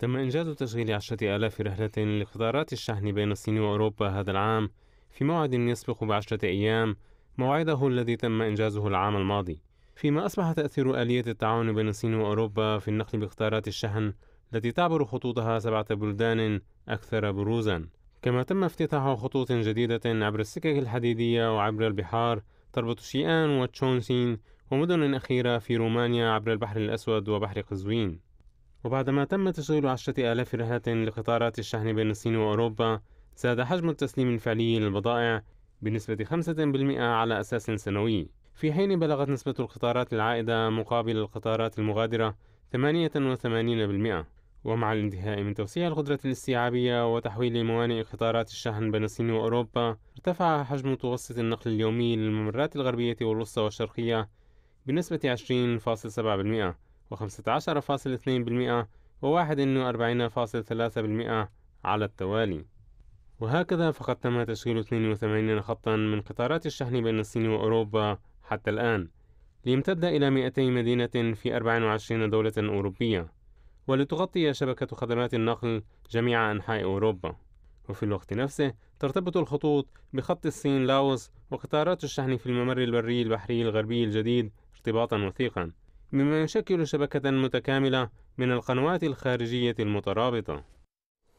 تم إنجاز تشغيل عشرة آلاف رحلة لقطارات الشحن بين الصين وأوروبا هذا العام في موعد يسبق بعشرة أيام موعده الذي تم إنجازه العام الماضي فيما أصبح تأثير آلية التعاون بين الصين وأوروبا في النقل بقطارات الشحن التي تعبر خطوطها سبعة بلدان أكثر بروزا كما تم افتتاح خطوط جديدة عبر السكك الحديدية وعبر البحار تربط شيئان وتشونسين ومدن أخيرة في رومانيا عبر البحر الأسود وبحر قزوين وبعدما تم تشغيل عشرة آلاف رهات لقطارات الشحن بين الصين وأوروبا زاد حجم التسليم الفعلي للبضائع بنسبة 5% على أساس سنوي في حين بلغت نسبة القطارات العائدة مقابل القطارات المغادرة 88% ومع الانتهاء من توسيع القدرة الاستيعابية وتحويل موانئ قطارات الشحن بين الصين وأوروبا ارتفع حجم متوسط النقل اليومي للممرات الغربية والوسطى والشرقية بنسبة 20.7% و15.2% و41.3% على التوالي وهكذا فقد تم تشغيل 82 خطا من قطارات الشحن بين الصين وأوروبا حتى الآن ليمتد إلى 200 مدينة في 24 دولة أوروبية ولتغطي شبكة خدمات النقل جميع أنحاء أوروبا وفي الوقت نفسه ترتبط الخطوط بخط الصين لاوس وقطارات الشحن في الممر البري البحري الغربي الجديد ارتباطا وثيقا مما يشكل شبكة متكاملة من القنوات الخارجية المترابطة